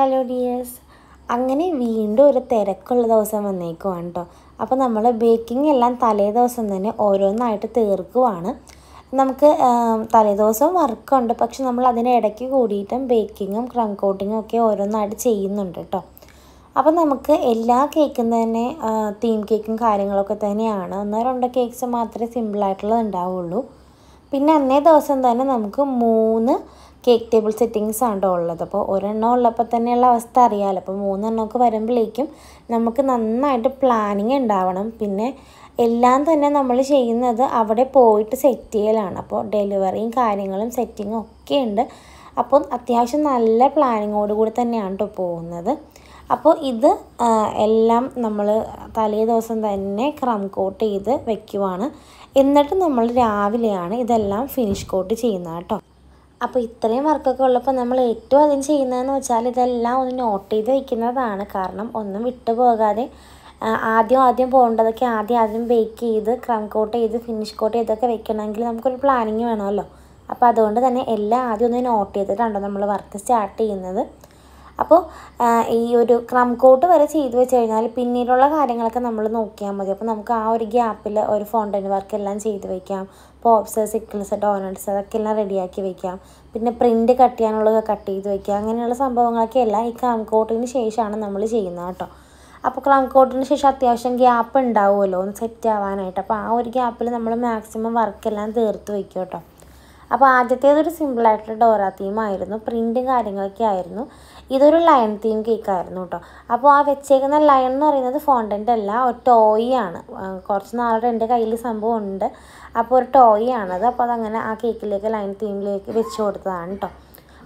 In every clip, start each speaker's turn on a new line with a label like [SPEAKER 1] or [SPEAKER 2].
[SPEAKER 1] hello dears അങ്ങനെ വീണ്ടും ഒരു തിരക്കുള്ള ദിവസം വന്നേക്കുവാണ് കേട്ടോ അപ്പോൾ നമ്മൾ ബേക്കിംഗ് എല്ലാം തലേ ദിവസം തന്നെ ഓരോന്നായിട്ട് തീർക്കുവാണ് നമുക്ക് തലേ വർക്കുണ്ട് പക്ഷെ നമ്മൾ അതിനിടയ്ക്ക് കൂടിയിട്ടും ബേക്കിങ്ങും ക്രം കോട്ടിങ്ങും ഒക്കെ ഓരോന്നായിട്ട് ചെയ്യുന്നുണ്ട് കേട്ടോ അപ്പോൾ നമുക്ക് എല്ലാ കേക്കും തന്നെ തീം കേക്കും കാര്യങ്ങളൊക്കെ തന്നെയാണ് ഒന്നോ രണ്ടോ കേക്ക്സ് മാത്രമേ സിമ്പിളായിട്ടുള്ളത് ഉണ്ടാവുള്ളൂ പിന്നെ അന്നേ ദിവസം തന്നെ നമുക്ക് മൂന്ന് കേക്ക് ടേബിൾ സെറ്റിങ്സ് ആണ് ഉള്ളത് അപ്പോൾ ഒരെണ്ണം ഉള്ളപ്പോൾ തന്നെയുള്ള അവസ്ഥ അറിയാമല്ലോ അപ്പോൾ മൂന്നെണ്ണമൊക്കെ വരുമ്പോഴേക്കും നമുക്ക് നന്നായിട്ട് പ്ലാനിങ് ഉണ്ടാവണം പിന്നെ എല്ലാം തന്നെ നമ്മൾ ചെയ്യുന്നത് അവിടെ പോയിട്ട് സെറ്റ് ചെയ്യലാണ് അപ്പോൾ ഡെലിവറിയും കാര്യങ്ങളും സെറ്റിങ്ങും ഒക്കെ ഉണ്ട് അപ്പോൾ അത്യാവശ്യം നല്ല പ്ലാനിങ്ങോട് കൂടി തന്നെയാണ് കേട്ടോ പോകുന്നത് അപ്പോൾ ഇത് എല്ലാം നമ്മൾ തലേ ദിവസം തന്നെ ക്രം കോട്ട് ചെയ്ത് വെക്കുവാണ് എന്നിട്ട് നമ്മൾ രാവിലെയാണ് ഇതെല്ലാം ഫിനിഷ് കോട്ട് ചെയ്യുന്നത് കേട്ടോ അപ്പോൾ ഇത്രയും വർക്കൊക്കെ ഉള്ളപ്പോൾ നമ്മൾ ഏറ്റവും അധികം ചെയ്യുന്നതെന്ന് വെച്ചാൽ ഇതെല്ലാം ഒന്ന് നോട്ട് ചെയ്ത് വയ്ക്കുന്നതാണ് കാരണം ഒന്നും വിട്ടു പോകാതെ ആദ്യം ആദ്യം പോകേണ്ടതൊക്കെ ആദ്യം ആദ്യം ബേക്ക് ചെയ്ത് ക്രം കോട്ട് ചെയ്ത് ഫിനിഷ് കോട്ട് ചെയ്തൊക്കെ വെക്കണമെങ്കിൽ നമുക്കൊരു പ്ലാനിങ് വേണമല്ലോ അപ്പോൾ അതുകൊണ്ട് തന്നെ എല്ലാം ആദ്യം ഒന്ന് നോട്ട് ചെയ്തിട്ടുണ്ടോ നമ്മൾ വർക്ക് സ്റ്റാർട്ട് ചെയ്യുന്നത് അപ്പോൾ ഈ ഒരു ക്രം കോട്ട് വരെ ചെയ്തു വെച്ച് കഴിഞ്ഞാൽ പിന്നീടുള്ള കാര്യങ്ങളൊക്കെ നമ്മൾ നോക്കിയാൽ മതി അപ്പോൾ നമുക്ക് ആ ഒരു ഗ്യാപ്പിൽ ഒരു ഫോണ്ടൻ വർക്ക് എല്ലാം ചെയ്ത് വയ്ക്കാം പോപ്സ് സിക്കിൾസ് ഡോണട്ട്സ് അതൊക്കെ എല്ലാം റെഡിയാക്കി വയ്ക്കാം പിന്നെ പ്രിൻ്റ് കട്ട് ചെയ്യാനുള്ളത് കട്ട് ചെയ്ത് വയ്ക്കുക അങ്ങനെയുള്ള സംഭവങ്ങളൊക്കെ എല്ലാം ഈ ക്രം കോട്ടിന് ശേഷമാണ് നമ്മൾ ചെയ്യുന്നത് കേട്ടോ അപ്പോൾ ക്രം കോട്ടിന് ശേഷം അത്യാവശ്യം ഗ്യാപ്പ് ഉണ്ടാവുമല്ലോ ഒന്ന് സെറ്റ് ആവാനായിട്ട് അപ്പോൾ ആ ഒരു ഗ്യാപ്പിൽ നമ്മൾ മാക്സിമം വർക്കെല്ലാം തീർത്ത് വയ്ക്കും കേട്ടോ അപ്പോൾ ആദ്യത്തേതൊരു സിമ്പിളായിട്ടുള്ള ഡോറ തീമായിരുന്നു പ്രിൻറ്റും കാര്യങ്ങളൊക്കെ ആയിരുന്നു ഇതൊരു ലയൺ തീം കേക്ക് ആയിരുന്നു കേട്ടോ അപ്പോൾ ആ വെച്ചേക്കുന്ന ലയൺ എന്ന് പറയുന്നത് ഫോണ്ടൻ്റ് അല്ല ഒരു ടോയ് ആണ് കുറച്ച് നാളുടെ എൻ്റെ കയ്യിൽ സംഭവം ഉണ്ട് അപ്പോൾ ഒരു ടോയ് ആണത് അപ്പോൾ അതങ്ങനെ ആ കേക്കിലേക്ക് ലയൺ തീമിലേക്ക് വെച്ച് കൊടുത്തതാണ് കേട്ടോ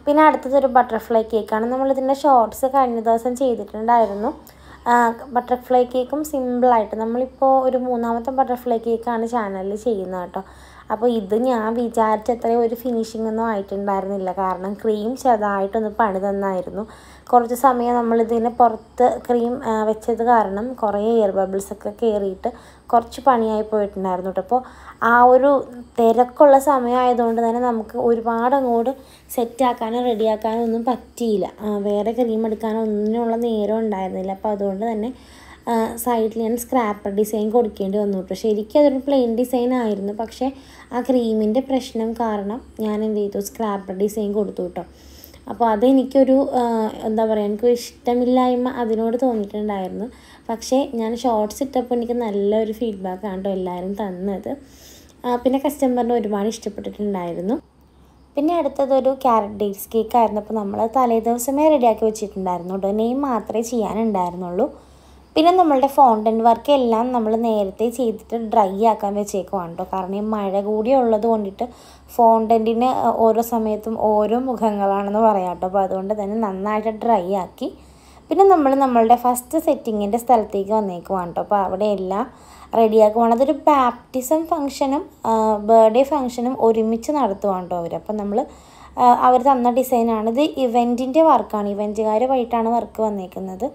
[SPEAKER 1] പിന്നെ അടുത്തത് ഒരു ബട്ടർഫ്ലൈ കേക്കാണ് നമ്മളിതിൻ്റെ ഷോർട്ട്സ് കഴിഞ്ഞ ദിവസം ചെയ്തിട്ടുണ്ടായിരുന്നു ബട്ടർഫ്ലൈ കേക്കും സിമ്പിളായിട്ട് നമ്മളിപ്പോൾ ഒരു മൂന്നാമത്തെ ബട്ടർഫ്ലൈ കേക്കാണ് ചാനലിൽ ചെയ്യുന്നത് കേട്ടോ അപ്പോൾ ഇത് ഞാൻ വിചാരിച്ചത്രയും ഒരു ഫിനിഷിംഗ് ഒന്നും ആയിട്ടുണ്ടായിരുന്നില്ല കാരണം ക്രീം ചെറുതായിട്ടൊന്ന് പണി തന്നായിരുന്നു കുറച്ച് സമയം നമ്മളിതിനെ പുറത്ത് ക്രീം വെച്ചത് കാരണം കുറേ എയർ ബബിൾസൊക്കെ കയറിയിട്ട് കുറച്ച് പണിയായി പോയിട്ടുണ്ടായിരുന്നു കേട്ടോ അപ്പോൾ ആ ഒരു തിരക്കുള്ള സമയമായതുകൊണ്ട് തന്നെ നമുക്ക് ഒരുപാട് അങ്ങോട്ട് സെറ്റാക്കാനും റെഡിയാക്കാനും ഒന്നും പറ്റിയില്ല വേറെ ക്രീം എടുക്കാനോ ഒന്നിനുള്ള നേരം ഉണ്ടായിരുന്നില്ല അപ്പോൾ അതുകൊണ്ട് തന്നെ സൈഡിൽ ഞാൻ സ്ക്രാപ്പർ ഡിസൈൻ കൊടുക്കേണ്ടി വന്നു കേട്ടോ ശരിക്കും അതൊരു പ്ലെയിൻ ഡിസൈൻ ആയിരുന്നു പക്ഷേ ആ ക്രീമിൻ്റെ പ്രശ്നം കാരണം ഞാൻ എന്ത് ചെയ്തു സ്ക്രാപ്പർ ഡിസൈൻ കൊടുത്തു കേട്ടോ അപ്പോൾ അതെനിക്കൊരു എന്താ പറയുക എനിക്ക് ഇഷ്ടമില്ലായ്മ അതിനോട് തോന്നിയിട്ടുണ്ടായിരുന്നു പക്ഷേ ഞാൻ ഷോർട്ട്സ് ഇട്ടപ്പോൾ എനിക്ക് നല്ലൊരു ആണ് കേട്ടോ എല്ലാവരും തന്നത് പിന്നെ കസ്റ്റമറിന് ഒരുപാട് ഇഷ്ടപ്പെട്ടിട്ടുണ്ടായിരുന്നു പിന്നെ അടുത്തതൊരു ക്യാരറ്റ് ഡേറ്റ്സ് കേക്കായിരുന്നു അപ്പോൾ നമ്മൾ തലേ ദിവസമേ റെഡിയാക്കി വെച്ചിട്ടുണ്ടായിരുന്നു കേട്ടോ നെയ്മ് മാത്രമേ ചെയ്യാനുണ്ടായിരുന്നുള്ളൂ പിന്നെ നമ്മളുടെ ഫോണ്ടൻറ്റ് വർക്ക് എല്ലാം നമ്മൾ നേരത്തെ ചെയ്തിട്ട് ഡ്രൈ ആക്കാൻ വെച്ചേക്കുവാണ് കേട്ടോ കാരണം ഈ മഴ കൂടി ഉള്ളത് കൊണ്ടിട്ട് ഫോണ്ടൻറ്റിന് ഓരോ സമയത്തും ഓരോ മുഖങ്ങളാണെന്ന് പറയാം കേട്ടോ അപ്പോൾ അതുകൊണ്ട് തന്നെ നന്നായിട്ട് ഡ്രൈ ആക്കി പിന്നെ നമ്മൾ നമ്മളുടെ ഫസ്റ്റ് സെറ്റിങ്ങിൻ്റെ സ്ഥലത്തേക്ക് വന്നേക്കുവാണ് കേട്ടോ അപ്പോൾ അവിടെ എല്ലാം റെഡിയാക്കുവാണ് അതൊരു ബാപ്റ്റിസം ഫംഗ്ഷനും ബർത്ത്ഡേ ഫംഗ്ഷനും ഒരുമിച്ച് നടത്തുവാണ് കേട്ടോ അവർ അപ്പം നമ്മൾ അവർ തന്ന ഡിസൈനാണ് ഇത് ഇവൻറ്റിൻ്റെ വർക്കാണ് ഇവൻറ്റുകാർ വഴിയിട്ടാണ് വർക്ക് വന്നേക്കുന്നത്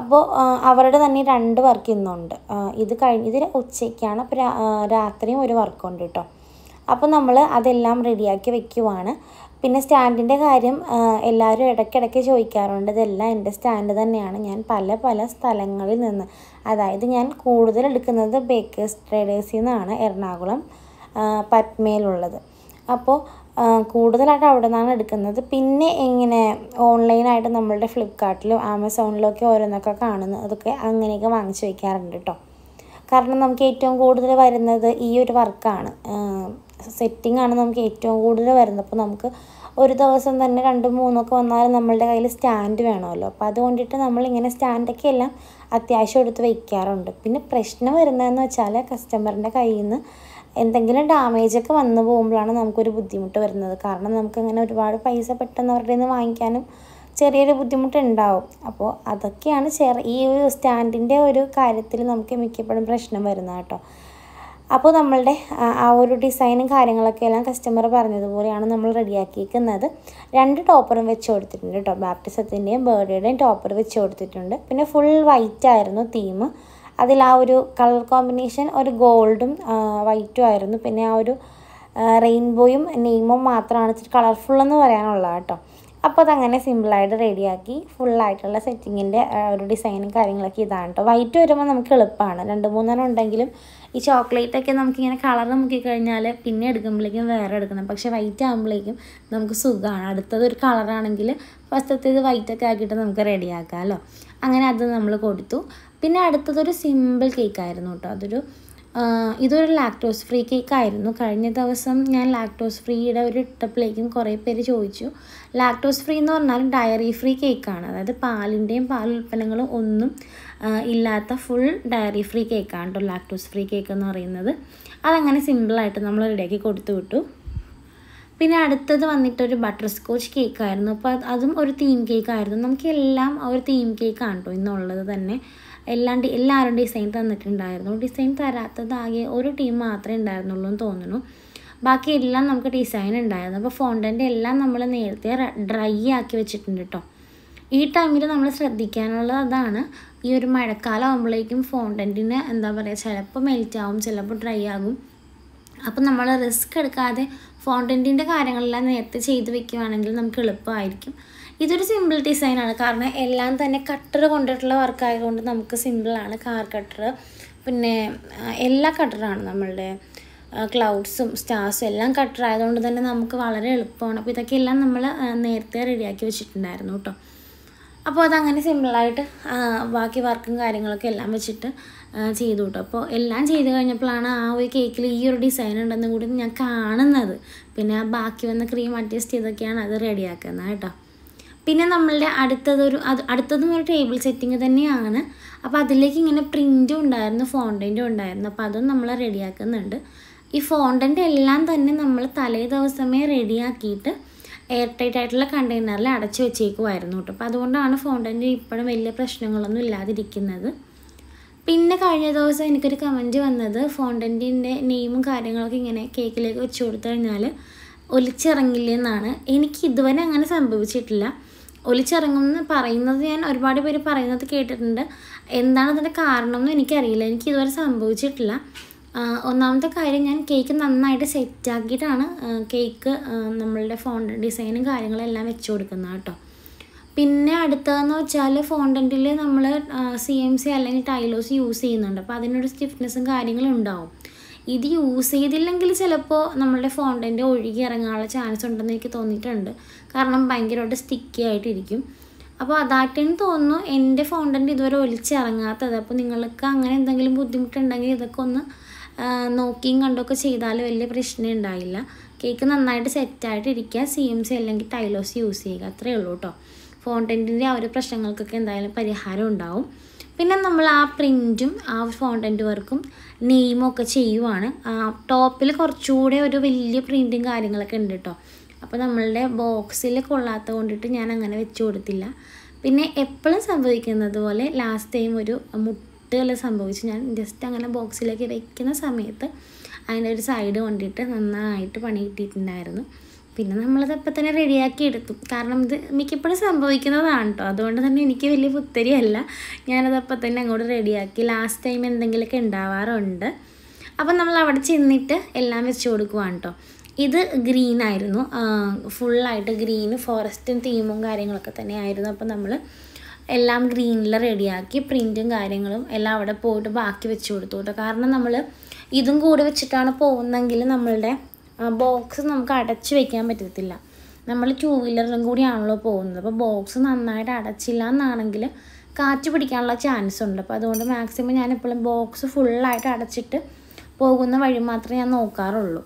[SPEAKER 1] അപ്പോൾ അവരുടെ തന്നെ രണ്ട് വർക്ക് ഇന്നുണ്ട് ഇത് കഴിഞ്ഞ് ഇത് ഉച്ചയ്ക്കാണ് അപ്പോൾ രാത്രിയും ഒരു വർക്കുണ്ട് കേട്ടോ അപ്പോൾ നമ്മൾ അതെല്ലാം റെഡിയാക്കി വെക്കുവാണ് പിന്നെ സ്റ്റാൻഡിൻ്റെ കാര്യം എല്ലാവരും ഇടയ്ക്കിടയ്ക്ക് ചോദിക്കാറുണ്ട് ഇതെല്ലാം എൻ്റെ സ്റ്റാൻഡ് തന്നെയാണ് ഞാൻ പല പല സ്ഥലങ്ങളിൽ നിന്ന് അതായത് ഞാൻ കൂടുതൽ എടുക്കുന്നത് ബേക്കേഴ്സ് ട്രേഡേഴ്സിൽ നിന്നാണ് എറണാകുളം പത്മയിലുള്ളത് അപ്പോൾ കൂടുതലായിട്ട് അവിടെ നിന്നാണ് എടുക്കുന്നത് പിന്നെ ഇങ്ങനെ ഓൺലൈനായിട്ട് നമ്മളുടെ ഫ്ലിപ്കാർട്ടിലും ആമസോണിലൊക്കെ ഓരോന്നൊക്കെ കാണുന്നു അതൊക്കെ അങ്ങനെയൊക്കെ വാങ്ങിച്ചു വയ്ക്കാറുണ്ട് കേട്ടോ കാരണം നമുക്ക് ഏറ്റവും കൂടുതൽ വരുന്നത് ഈ ഒരു വർക്കാണ് സെറ്റിംഗ് ആണ് നമുക്ക് ഏറ്റവും കൂടുതൽ വരുന്നത് അപ്പോൾ നമുക്ക് ഒരു ദിവസം തന്നെ രണ്ടും മൂന്നൊക്കെ വന്നാലും നമ്മളുടെ കയ്യിൽ സ്റ്റാൻഡ് വേണമല്ലോ അപ്പോൾ അതുകൊണ്ടിട്ട് നമ്മളിങ്ങനെ സ്റ്റാൻഡൊക്കെ എല്ലാം അത്യാവശ്യം എടുത്ത് വയ്ക്കാറുണ്ട് പിന്നെ പ്രശ്നം വരുന്നതെന്ന് വെച്ചാൽ കസ്റ്റമറിൻ്റെ കയ്യിൽ നിന്ന് എന്തെങ്കിലും ഡാമേജ് ഒക്കെ വന്നു പോകുമ്പോഴാണ് നമുക്കൊരു ബുദ്ധിമുട്ട് വരുന്നത് കാരണം അങ്ങനെ ഒരുപാട് പൈസ പെട്ടെന്ന് അവരുടെ നിന്ന് വാങ്ങിക്കാനും ചെറിയൊരു ബുദ്ധിമുട്ടുണ്ടാവും അപ്പോൾ അതൊക്കെയാണ് ചെറ ഈ ഒരു സ്റ്റാൻഡിൻ്റെ ഒരു കാര്യത്തിൽ നമുക്ക് മിക്കപ്പോഴും പ്രശ്നം വരുന്നത് കേട്ടോ അപ്പോൾ നമ്മളുടെ ആ ഒരു ഡിസൈനും കാര്യങ്ങളൊക്കെ എല്ലാം കസ്റ്റമർ പറഞ്ഞതുപോലെയാണ് നമ്മൾ റെഡിയാക്കിയിരിക്കുന്നത് രണ്ട് ടോപ്പറും വെച്ച് കൊടുത്തിട്ടുണ്ട് കേട്ടോ ബാപ്റ്റിസത്തിൻ്റെയും ബേർഡേയുടെയും ടോപ്പർ വെച്ച് കൊടുത്തിട്ടുണ്ട് പിന്നെ ഫുൾ വൈറ്റ് ആയിരുന്നു തീം അതിൽ ആ ഒരു കളർ കോമ്പിനേഷൻ ഒരു ഗോൾഡും വൈറ്റും ആയിരുന്നു പിന്നെ ആ ഒരു റെയിൻബോയും നെയിമും മാത്രമാണ് ഇച്ചിരി കളർഫുൾ എന്ന് പറയാനുള്ളത് കേട്ടോ അപ്പോൾ അതങ്ങനെ സിമ്പിളായിട്ട് റെഡിയാക്കി ഫുള്ളായിട്ടുള്ള സെറ്റിങ്ങിൻ്റെ ഒരു ഡിസൈനും കാര്യങ്ങളൊക്കെ ഇതാണ് കേട്ടോ വൈറ്റ് വരുമ്പോൾ നമുക്ക് എളുപ്പമാണ് രണ്ട് മൂന്നെണ്ണം ഉണ്ടെങ്കിലും ഈ ചോക്ലേറ്റൊക്കെ നമുക്കിങ്ങനെ കളർ നോക്കി കഴിഞ്ഞാൽ പിന്നെ എടുക്കുമ്പോഴേക്കും വേറെ എടുക്കണം പക്ഷേ വൈറ്റ് ആകുമ്പോഴേക്കും നമുക്ക് സുഖമാണ് അടുത്തത് ഒരു കളറാണെങ്കിൽ ഫസ്റ്റത്തേത് വൈറ്റൊക്കെ ആക്കിയിട്ട് നമുക്ക് റെഡിയാക്കാമല്ലോ അങ്ങനെ അത് നമ്മൾ കൊടുത്തു പിന്നെ അടുത്തതൊരു സിമ്പിൾ കേക്കായിരുന്നു കേട്ടോ അതൊരു ഇതൊരു ലാക്ടോസ് ഫ്രീ കേക്കായിരുന്നു കഴിഞ്ഞ ദിവസം ഞാൻ ലാക്ടോസ് ഫ്രീയുടെ ഒരു ഇട്ടപ്പിലേക്കും കുറേ പേര് ചോദിച്ചു ലാക്ടോസ് ഫ്രീ എന്ന് പറഞ്ഞാൽ ഡയറി ഫ്രീ കേക്കാണ് അതായത് പാലിൻ്റെയും പാൽ ഉൽപ്പന്നങ്ങളും ഒന്നും ഇല്ലാത്ത ഫുൾ ഡയറി ഫ്രീ കേക്കാണ് കേട്ടോ ലാക്ടോസ് ഫ്രീ കേക്ക് എന്ന് പറയുന്നത് അതങ്ങനെ സിമ്പിളായിട്ട് നമ്മൾ റെഡിയാക്കി കൊടുത്തു വിട്ടു പിന്നെ അടുത്തത് വന്നിട്ടൊരു ബട്ടർ സ്കോച്ച് കേക്കായിരുന്നു അപ്പോൾ അതും ഒരു തീം കേക്കായിരുന്നു നമുക്കെല്ലാം ഒരു തീം കേക്കാണ് കേട്ടോ ഇന്നുള്ളത് തന്നെ എല്ലാണ്ട് എല്ലാവരും ഡിസൈൻ തന്നിട്ടുണ്ടായിരുന്നു ഡിസൈൻ തരാത്തത് ആകെ ഒരു ടീം മാത്രമേ ഉണ്ടായിരുന്നുള്ളൂ എന്ന് തോന്നുന്നു ബാക്കി എല്ലാം നമുക്ക് ഡിസൈൻ ഉണ്ടായിരുന്നു അപ്പോൾ ഫോണ്ടൻ്റെ എല്ലാം നമ്മൾ നേരത്തെ ഡ്രൈ ആക്കി വെച്ചിട്ടുണ്ട് കേട്ടോ ഈ ടൈമിൽ നമ്മൾ ശ്രദ്ധിക്കാനുള്ള അതാണ് ഈ ഒരു മഴക്കാലം ആകുമ്പോഴേക്കും ഫോണ്ടൻറ്റിന് എന്താ പറയുക ചിലപ്പോൾ മെൽറ്റ് ആവും ചിലപ്പോൾ ഡ്രൈ ആകും അപ്പം നമ്മൾ റിസ്ക് എടുക്കാതെ ഫോണ്ടൻറ്റിൻ്റെ കാര്യങ്ങളെല്ലാം നേരത്തെ ചെയ്ത് വെക്കുകയാണെങ്കിൽ നമുക്ക് എളുപ്പമായിരിക്കും ഇതൊരു സിമ്പിൾ ഡിസൈനാണ് കാരണം എല്ലാം തന്നെ കട്ടർ കൊണ്ടിട്ടുള്ള വർക്കായതുകൊണ്ട് നമുക്ക് സിമ്പിളാണ് കാർ കട്ടർ പിന്നെ എല്ലാ കട്ടറാണ് നമ്മളുടെ ക്ലൗഡ്സും സ്റ്റാർസും എല്ലാം കട്ടർ ആയതുകൊണ്ട് തന്നെ നമുക്ക് വളരെ എളുപ്പമാണ് അപ്പോൾ ഇതൊക്കെ എല്ലാം നമ്മൾ നേരത്തെ റെഡിയാക്കി വെച്ചിട്ടുണ്ടായിരുന്നു കേട്ടോ അപ്പോൾ അതങ്ങനെ സിമ്പിളായിട്ട് ബാക്കി വർക്കും കാര്യങ്ങളൊക്കെ എല്ലാം വെച്ചിട്ട് ചെയ്തു കേട്ടോ അപ്പോൾ എല്ലാം ചെയ്ത് കഴിഞ്ഞപ്പോഴാണ് ആ ഒരു കേക്കിൽ ഈ ഒരു ഡിസൈൻ ഉണ്ടെന്നും കൂടി ഞാൻ കാണുന്നത് പിന്നെ ബാക്കി വന്ന ക്രീം അഡ്ജസ്റ്റ് ചെയ്തൊക്കെയാണ് അത് റെഡിയാക്കുന്നത് കേട്ടോ പിന്നെ നമ്മളുടെ അടുത്തതൊരു അത് അടുത്തതെന്ന് പറഞ്ഞ ടേബിൾ സെറ്റിങ് തന്നെയാണ് അപ്പോൾ അതിലേക്ക് ഇങ്ങനെ പ്രിൻറ്റും ഉണ്ടായിരുന്നു ഫോണ്ടൻറ്റും ഉണ്ടായിരുന്നു അപ്പോൾ അതും നമ്മൾ റെഡിയാക്കുന്നുണ്ട് ഈ ഫോണ്ടൻ്റ് എല്ലാം തന്നെ നമ്മൾ തലേ ദിവസമേ റെഡിയാക്കിയിട്ട് എയർ ടൈറ്റ് ആയിട്ടുള്ള കണ്ടെയ്നറിൽ അടച്ചു വെച്ചേക്കുമായിരുന്നു കേട്ടോ അപ്പോൾ അതുകൊണ്ടാണ് ഫോണ്ടൻ്റ് ഇപ്പോഴും വലിയ പ്രശ്നങ്ങളൊന്നും ഇല്ലാതിരിക്കുന്നത് പിന്നെ കഴിഞ്ഞ ദിവസം എനിക്കൊരു കമൻറ്റ് വന്നത് ഫോണ്ടൻറ്റിൻ്റെ നെയിമും കാര്യങ്ങളൊക്കെ ഇങ്ങനെ കേക്കിലേക്ക് വെച്ച് കൊടുത്തു കഴിഞ്ഞാൽ ഒലിച്ചിറങ്ങില്ലെന്നാണ് എനിക്ക് ഇതുവരെ അങ്ങനെ സംഭവിച്ചിട്ടില്ല ഒലിച്ചിറങ്ങുമെന്ന് പറയുന്നത് ഞാൻ ഒരുപാട് പേര് പറയുന്നത് കേട്ടിട്ടുണ്ട് എന്താണ് അതിൻ്റെ കാരണമെന്ന് എനിക്കറിയില്ല എനിക്ക് ഇതുവരെ സംഭവിച്ചിട്ടില്ല ഒന്നാമത്തെ കാര്യം ഞാൻ കേക്ക് നന്നായിട്ട് സെറ്റാക്കിയിട്ടാണ് കേക്ക് നമ്മളുടെ ഫോൺ ഡിസൈനും കാര്യങ്ങളെല്ലാം വെച്ച് കൊടുക്കുന്നത് കേട്ടോ പിന്നെ അടുത്തതെന്ന് വെച്ചാൽ ഫോണ്ടൻറ്റിൽ നമ്മൾ സി എം സി അല്ലെങ്കിൽ ടൈലോസ് യൂസ് ചെയ്യുന്നുണ്ട് അപ്പോൾ അതിനൊരു സ്റ്റിഫ്നെസ്സും കാര്യങ്ങളും ഉണ്ടാവും ഇത് യൂസ് ചെയ്തില്ലെങ്കിൽ ചിലപ്പോൾ നമ്മളുടെ ഫോണ്ടൻ്റെ ഒഴുകി ഇറങ്ങാനുള്ള ചാൻസ് ഉണ്ടെന്ന് എനിക്ക് തോന്നിയിട്ടുണ്ട് കാരണം ഭയങ്കരമായിട്ട് സ്റ്റിക്കി ആയിട്ടിരിക്കും അപ്പോൾ അതായിട്ടെന്ന് തോന്നുന്നു എൻ്റെ ഫോണ്ടൻ്റ് ഇതുവരെ ഒലിച്ചിറങ്ങാത്തത് അപ്പോൾ നിങ്ങൾക്ക് അങ്ങനെ എന്തെങ്കിലും ബുദ്ധിമുട്ടുണ്ടെങ്കിൽ ഇതൊക്കെ ഒന്ന് നോക്കിയും കണ്ടൊക്കെ ചെയ്താൽ വലിയ പ്രശ്നം ഉണ്ടാകില്ല കേക്ക് നന്നായിട്ട് സെറ്റായിട്ടിരിക്കുക സി എം സി അല്ലെങ്കിൽ ടൈലോസ് യൂസ് ചെയ്യുക അത്രയേ ഉള്ളൂ കേട്ടോ ഫോണ്ടൻറ്റിൻ്റെ ആ ഒരു പ്രശ്നങ്ങൾക്കൊക്കെ എന്തായാലും പരിഹാരം ഉണ്ടാവും പിന്നെ നമ്മൾ ആ പ്രിൻറ്റും ആ ഫോണ്ടൻ്റ് വർക്കും നെയ്മും ഒക്കെ ചെയ്യുവാണ് ടോപ്പിൽ കുറച്ചുകൂടെ ഒരു വലിയ പ്രിൻറ്റും കാര്യങ്ങളൊക്കെ ഉണ്ട് കേട്ടോ അപ്പോൾ നമ്മളുടെ ബോക്സിൽ കൊള്ളാത്ത കൊണ്ടിട്ട് ഞാൻ അങ്ങനെ വെച്ച് കൊടുത്തില്ല പിന്നെ എപ്പോഴും സംഭവിക്കുന്നത് പോലെ ലാസ്റ്റ് ടൈം ഒരു മുട്ടുകെല്ലാം സംഭവിച്ചു ഞാൻ ജസ്റ്റ് അങ്ങനെ ബോക്സിലേക്ക് വയ്ക്കുന്ന സമയത്ത് അതിൻ്റെ ഒരു സൈഡ് കൊണ്ടിട്ട് നന്നായിട്ട് പണി കിട്ടിയിട്ടുണ്ടായിരുന്നു പിന്നെ അപ്പം തന്നെ റെഡിയാക്കി എടുത്തു കാരണം ഇത് മിക്കപ്പോഴും സംഭവിക്കുന്നതാണ് കേട്ടോ അതുകൊണ്ട് തന്നെ എനിക്ക് വലിയ പുത്തരിയല്ല അപ്പം തന്നെ അങ്ങോട്ട് റെഡിയാക്കി ലാസ്റ്റ് ടൈം എന്തെങ്കിലുമൊക്കെ ഉണ്ടാവാറുണ്ട് അപ്പം നമ്മൾ അവിടെ ചെന്നിട്ട് എല്ലാം വെച്ച് കൊടുക്കുവാണ് കേട്ടോ ഇത് ഗ്രീൻ ആയിരുന്നു ഫുള്ളായിട്ട് ഗ്രീന് ഫോറസ്റ്റും തീമും കാര്യങ്ങളൊക്കെ തന്നെയായിരുന്നു അപ്പോൾ നമ്മൾ എല്ലാം ഗ്രീനിൽ റെഡിയാക്കി പ്രിൻറ്റും കാര്യങ്ങളും എല്ലാം അവിടെ പോയിട്ട് ബാക്കി വെച്ച് കൊടുത്തു കേട്ടോ കാരണം നമ്മൾ ഇതും കൂടെ വെച്ചിട്ടാണ് പോകുന്നതെങ്കിൽ നമ്മളുടെ ബോക്സ് നമുക്ക് അടച്ചു വെക്കാൻ പറ്റത്തില്ല നമ്മൾ ടൂ വീലറിലും കൂടിയാണല്ലോ പോകുന്നത് അപ്പോൾ ബോക്സ് നന്നായിട്ട് അടച്ചില്ല എന്നാണെങ്കിൽ കാറ്റ് പിടിക്കാനുള്ള ചാൻസ് ഉണ്ട് അപ്പോൾ അതുകൊണ്ട് മാക്സിമം ഞാൻ എപ്പോഴും ബോക്സ് ഫുള്ളായിട്ട് അടച്ചിട്ട് പോകുന്ന വഴി മാത്രമേ ഞാൻ നോക്കാറുള്ളൂ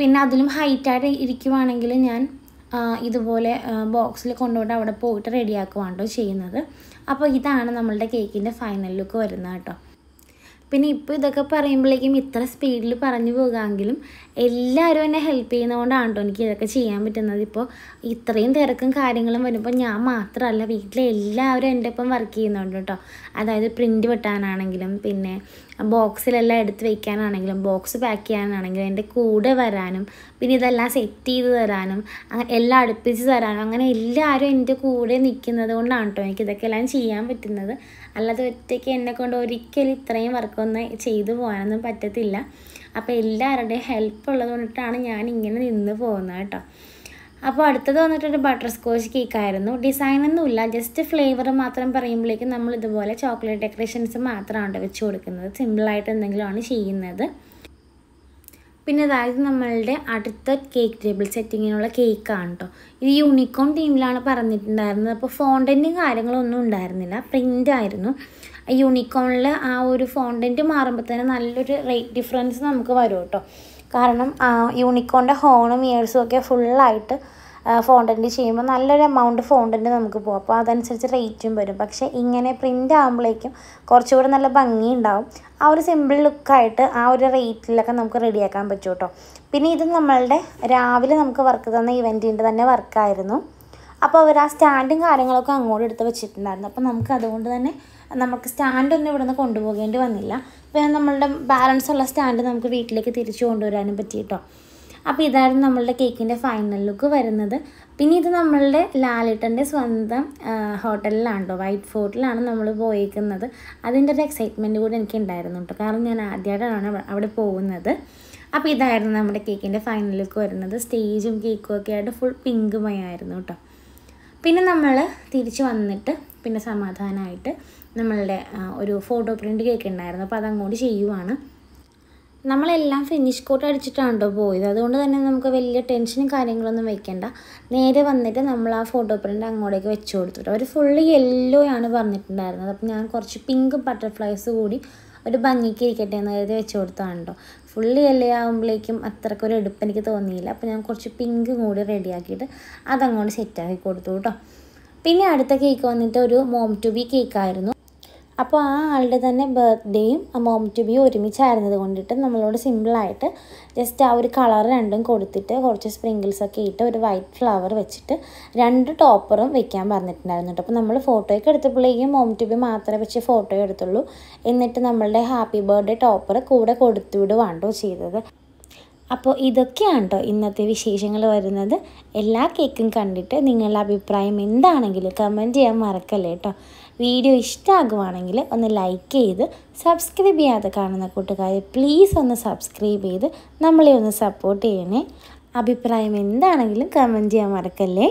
[SPEAKER 1] പിന്നെ അതിലും ഹൈറ്റായിട്ട് ഇരിക്കുവാണെങ്കിൽ ഞാൻ ഇതുപോലെ ബോക്സിൽ കൊണ്ടുപോയിട്ട് അവിടെ പോയിട്ട് റെഡിയാക്കുവാണ്ടോ ചെയ്യുന്നത് അപ്പോൾ ഇതാണ് നമ്മളുടെ കേക്കിൻ്റെ ഫൈനൽ ലുക്ക് വരുന്നത് കേട്ടോ പിന്നെ ഇപ്പോൾ ഇതൊക്കെ പറയുമ്പോഴേക്കും ഇത്ര സ്പീഡിൽ പറഞ്ഞു പോകാമെങ്കിലും എല്ലാവരും എന്നെ ഹെൽപ്പ് ചെയ്യുന്നതുകൊണ്ടാണ് കേട്ടോ എനിക്ക് ഇതൊക്കെ ചെയ്യാൻ പറ്റുന്നത് ഇപ്പോൾ ഇത്രയും തിരക്കും കാര്യങ്ങളും വരുമ്പോൾ ഞാൻ മാത്രമല്ല വീട്ടിലെ എല്ലാവരും എൻ്റെ ഒപ്പം വർക്ക് ചെയ്യുന്നുണ്ട് കേട്ടോ അതായത് പ്രിൻറ്റ് വെട്ടാനാണെങ്കിലും പിന്നെ ബോക്സിലെല്ലാം എടുത്ത് വെക്കാനാണെങ്കിലും ബോക്സ് പാക്ക് ചെയ്യാനാണെങ്കിലും എൻ്റെ കൂടെ വരാനും പിന്നെ ഇതെല്ലാം സെറ്റ് ചെയ്ത് തരാനും അങ്ങനെ എല്ലാം അടുപ്പിച്ച് തരാനും അങ്ങനെ എല്ലാവരും എൻ്റെ കൂടെ നിൽക്കുന്നത് കൊണ്ടാണ് കേട്ടോ എനിക്ക് ഇതൊക്കെ എല്ലാം ചെയ്യാൻ പറ്റുന്നത് അല്ലാതെ ഒറ്റയ്ക്ക് എന്നെ കൊണ്ട് ഒരിക്കലും ഇത്രയും വർക്കൊന്നും ചെയ്തു പോകാനൊന്നും പറ്റത്തില്ല അപ്പോൾ എല്ലാവരുടെയും ഹെൽപ്പ് ഉള്ളത് കൊണ്ടിട്ടാണ് ഞാൻ ഇങ്ങനെ നിന്ന് പോകുന്നത് കേട്ടോ അപ്പോൾ അടുത്തത് വന്നിട്ടൊരു ബട്ടർ സ്കോച്ച് കേക്കായിരുന്നു ഡിസൈനൊന്നുമില്ല ജസ്റ്റ് ഫ്ലേവർ മാത്രം പറയുമ്പോഴേക്കും നമ്മൾ ഇതുപോലെ ചോക്ലേറ്റ് ഡെക്കറേഷൻസ് മാത്രമാണ് വെച്ച് കൊടുക്കുന്നത് സിമ്പിളായിട്ട് എന്തെങ്കിലുമാണ് ചെയ്യുന്നത് പിന്നെ അതായത് നമ്മളുടെ അടുത്ത കേക്ക് ടേബിൾ സെറ്റിങ്ങിനുള്ള കേക്കാണ് കേട്ടോ ഇത് യൂണിക്കോൺ തീമിലാണ് പറഞ്ഞിട്ടുണ്ടായിരുന്നത് അപ്പോൾ ഫോണ്ടൻറ്റും കാര്യങ്ങളൊന്നും ഉണ്ടായിരുന്നില്ല പ്രിൻ്റ് ആയിരുന്നു യൂണിക്കോണിൽ ആ ഒരു ഫോണ്ടൻറ്റ് മാറുമ്പോൾ തന്നെ നല്ലൊരു റേറ്റ് ഡിഫറൻസ് നമുക്ക് വരും കേട്ടോ കാരണം യൂണിക്കോണിൻ്റെ ഹോണും ഇയേഴ്സും ഒക്കെ ഫുള്ളായിട്ട് ഫോണ്ടൻ്റ് ചെയ്യുമ്പോൾ നല്ലൊരു എമൗണ്ട് ഫോണ്ടൻ്റ് നമുക്ക് പോകും അപ്പോൾ അതനുസരിച്ച് റേറ്റും വരും പക്ഷേ ഇങ്ങനെ പ്രിൻ്റ് ആകുമ്പോഴേക്കും കുറച്ചുകൂടെ നല്ല ഭംഗി ഉണ്ടാവും ആ ഒരു സിമ്പിൾ ലുക്കായിട്ട് ആ ഒരു റേറ്റിലൊക്കെ നമുക്ക് റെഡിയാക്കാൻ പറ്റും കേട്ടോ പിന്നെ ഇത് നമ്മളുടെ രാവിലെ നമുക്ക് വർക്ക് തന്ന ഇവൻറ്റിൻ്റെ തന്നെ വർക്കായിരുന്നു അപ്പോൾ അവർ ആ സ്റ്റാൻഡും കാര്യങ്ങളൊക്കെ അങ്ങോട്ട് എടുത്ത് വെച്ചിട്ടുണ്ടായിരുന്നു അപ്പോൾ നമുക്ക് അതുകൊണ്ട് തന്നെ നമുക്ക് സ്റ്റാൻഡൊന്നും ഇവിടെ നിന്ന് കൊണ്ടുപോകേണ്ടി വന്നില്ല അപ്പോൾ നമ്മളുടെ ബാലൻസ് ഉള്ള സ്റ്റാൻഡ് നമുക്ക് വീട്ടിലേക്ക് തിരിച്ചു കൊണ്ടുവരാനും പറ്റി കേട്ടോ അപ്പോൾ ഇതായിരുന്നു നമ്മളുടെ കേക്കിൻ്റെ ഫൈനൽ ലുക്ക് വരുന്നത് പിന്നെ ഇത് നമ്മളുടെ ലാലിട്ടൻ്റെ സ്വന്തം ഹോട്ടലിലാണല്ലോ വൈറ്റ് ഫോർട്ടിലാണ് നമ്മൾ പോയേക്കുന്നത് അതിൻ്റെ ഒരു എക്സൈറ്റ്മെൻറ്റ് കൂടി എനിക്ക് ഉണ്ടായിരുന്നു കേട്ടോ കാരണം ഞാൻ ആദ്യമായിട്ടാണ് അവിടെ പോകുന്നത് അപ്പോൾ ഇതായിരുന്നു നമ്മുടെ കേക്കിൻ്റെ ഫൈനൽ ലുക്ക് വരുന്നത് സ്റ്റേജും കേക്കും ഒക്കെ ആയിട്ട് ഫുൾ പിങ്കുമയായിരുന്നു കേട്ടോ പിന്നെ നമ്മൾ തിരിച്ചു വന്നിട്ട് പിന്നെ സമാധാനമായിട്ട് നമ്മളുടെ ഒരു ഫോട്ടോ പ്രിൻ്റ് കേക്ക് ഉണ്ടായിരുന്നു അപ്പോൾ അതങ്ങോട്ട് ചെയ്യുവാണ് നമ്മളെല്ലാം ഫിനിഷ് കോട്ട് അടിച്ചിട്ടാണ് കേട്ടോ പോയത് അതുകൊണ്ട് തന്നെ നമുക്ക് വലിയ ടെൻഷനും കാര്യങ്ങളൊന്നും വെക്കേണ്ട നേരെ വന്നിട്ട് നമ്മൾ ആ ഫോട്ടോ പ്രിൻ്റ് അങ്ങോട്ടേക്ക് വെച്ച് കൊടുത്തിട്ട് അവർ ഫുള്ള് യെല്ലോ ആണ് പറഞ്ഞിട്ടുണ്ടായിരുന്നത് അപ്പം ഞാൻ കുറച്ച് പിങ്ക് ബട്ടർഫ്ലൈസ് കൂടി ഒരു ഭംഗിക്ക് ഇരിക്കട്ടെ എന്ന് കരുതി വെച്ച് കൊടുത്താണ് കേട്ടോ ഫുള്ള് യെല്ലോ ആകുമ്പോഴേക്കും അത്രക്കൊരു എടുപ്പ് എനിക്ക് തോന്നിയില്ല അപ്പോൾ ഞാൻ കുറച്ച് പിങ്ക് കൂടി റെഡിയാക്കിയിട്ട് അതങ്ങോട്ട് സെറ്റാക്കി കൊടുത്തു കേട്ടോ പിന്നെ അടുത്ത കേക്ക് വന്നിട്ട് ഒരു മോം ടു ബി കേക്കായിരുന്നു അപ്പോൾ ആ ആളുടെ തന്നെ ബർത്ത്ഡേയും മോം ടു ബിയും ഒരുമിച്ചായിരുന്നത് കൊണ്ടിട്ട് നമ്മളോട് സിമ്പിളായിട്ട് ജസ്റ്റ് ആ ഒരു കളർ രണ്ടും കൊടുത്തിട്ട് കുറച്ച് സ്പ്രിങ്കിൾസൊക്കെ ഇട്ട് ഒരു വൈറ്റ് ഫ്ലവർ വെച്ചിട്ട് രണ്ട് ടോപ്പറും വെക്കാൻ പറഞ്ഞിട്ടുണ്ടായിരുന്നു കേട്ടോ അപ്പോൾ നമ്മൾ ഫോട്ടോയൊക്കെ എടുത്തപ്പോഴേക്കും മോം ടു ബി മാത്രമേ വെച്ച് ഫോട്ടോ എടുത്തുള്ളൂ എന്നിട്ട് നമ്മളുടെ ഹാപ്പി ബർത്ത്ഡേ ടോപ്പർ കൂടെ കൊടുത്തു വിടുവാണ്ടോ ചെയ്തത് അപ്പോൾ ഇതൊക്കെയാണ് കേട്ടോ ഇന്നത്തെ വിശേഷങ്ങൾ വരുന്നത് എല്ലാ കേക്കും കണ്ടിട്ട് നിങ്ങളുടെ അഭിപ്രായം എന്താണെങ്കിലും കമൻറ്റ് ചെയ്യാൻ മറക്കല്ലേ കേട്ടോ വീഡിയോ ഇഷ്ടമാകുവാണെങ്കിൽ ഒന്ന് ലൈക്ക് ചെയ്ത് സബ്സ്ക്രൈബ് ചെയ്യാതെ കാണുന്ന കൂട്ടുകാരെ പ്ലീസ് ഒന്ന് സബ്സ്ക്രൈബ് ചെയ്ത് നമ്മളെ ഒന്ന് സപ്പോർട്ട് ചെയ്യണേ അഭിപ്രായം എന്താണെങ്കിലും കമൻറ്റ് ചെയ്യാൻ മറക്കല്ലേ